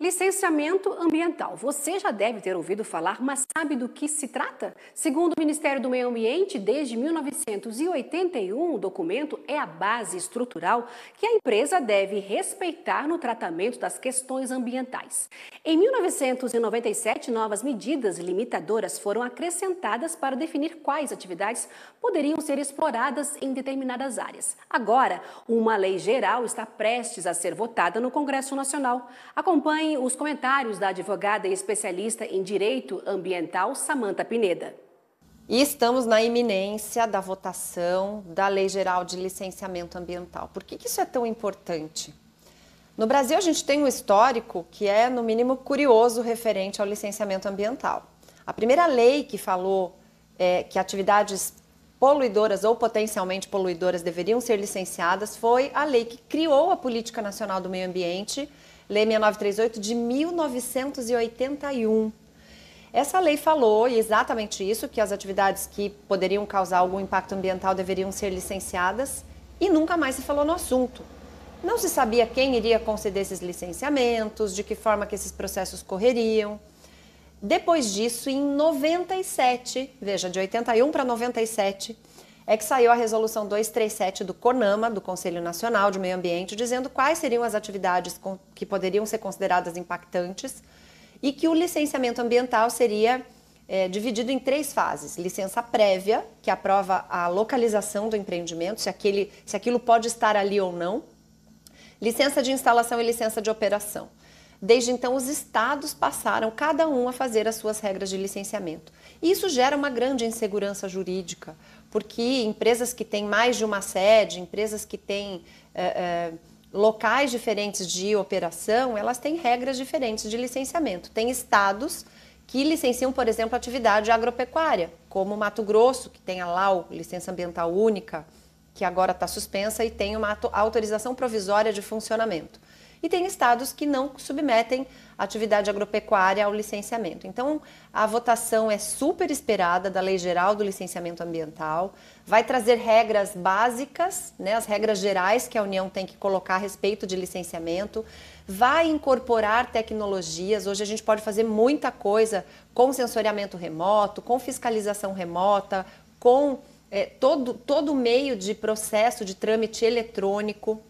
Licenciamento ambiental. Você já deve ter ouvido falar, mas sabe do que se trata? Segundo o Ministério do Meio Ambiente, desde 1981, o documento é a base estrutural que a empresa deve respeitar no tratamento das questões ambientais. Em 1997, novas medidas limitadoras foram acrescentadas para definir quais atividades poderiam ser exploradas em determinadas áreas. Agora, uma lei geral está prestes a ser votada no Congresso Nacional. Acompanhe os comentários da advogada e especialista em direito ambiental, Samanta Pineda. E estamos na iminência da votação da Lei Geral de Licenciamento Ambiental. Por que, que isso é tão importante? No Brasil, a gente tem um histórico que é, no mínimo, curioso referente ao licenciamento ambiental. A primeira lei que falou é, que atividades poluidoras ou potencialmente poluidoras deveriam ser licenciadas foi a lei que criou a Política Nacional do Meio Ambiente, Lei 6938 de 1981. Essa lei falou exatamente isso, que as atividades que poderiam causar algum impacto ambiental deveriam ser licenciadas e nunca mais se falou no assunto. Não se sabia quem iria conceder esses licenciamentos, de que forma que esses processos correriam. Depois disso, em 97, veja, de 81 para 97, é que saiu a resolução 237 do CONAMA, do Conselho Nacional de Meio Ambiente, dizendo quais seriam as atividades que poderiam ser consideradas impactantes e que o licenciamento ambiental seria é, dividido em três fases: licença prévia, que aprova a localização do empreendimento, se, aquele, se aquilo pode estar ali ou não, licença de instalação e licença de operação. Desde então, os estados passaram cada um a fazer as suas regras de licenciamento. E isso gera uma grande insegurança jurídica, porque empresas que têm mais de uma sede, empresas que têm é, é, locais diferentes de operação, elas têm regras diferentes de licenciamento. Tem estados que licenciam, por exemplo, atividade agropecuária, como Mato Grosso, que tem a LAU, licença ambiental única, que agora está suspensa e tem uma autorização provisória de funcionamento e tem estados que não submetem atividade agropecuária ao licenciamento. Então, a votação é super esperada da Lei Geral do Licenciamento Ambiental, vai trazer regras básicas, né, as regras gerais que a União tem que colocar a respeito de licenciamento, vai incorporar tecnologias. Hoje a gente pode fazer muita coisa com sensoriamento remoto, com fiscalização remota, com é, todo, todo meio de processo de trâmite eletrônico.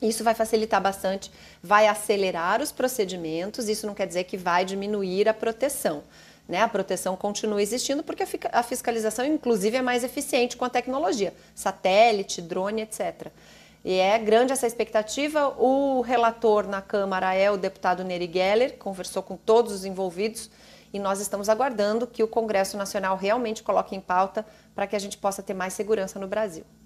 Isso vai facilitar bastante, vai acelerar os procedimentos, isso não quer dizer que vai diminuir a proteção. Né? A proteção continua existindo porque a fiscalização, inclusive, é mais eficiente com a tecnologia, satélite, drone, etc. E é grande essa expectativa. O relator na Câmara é o deputado Neri Geller, conversou com todos os envolvidos e nós estamos aguardando que o Congresso Nacional realmente coloque em pauta para que a gente possa ter mais segurança no Brasil.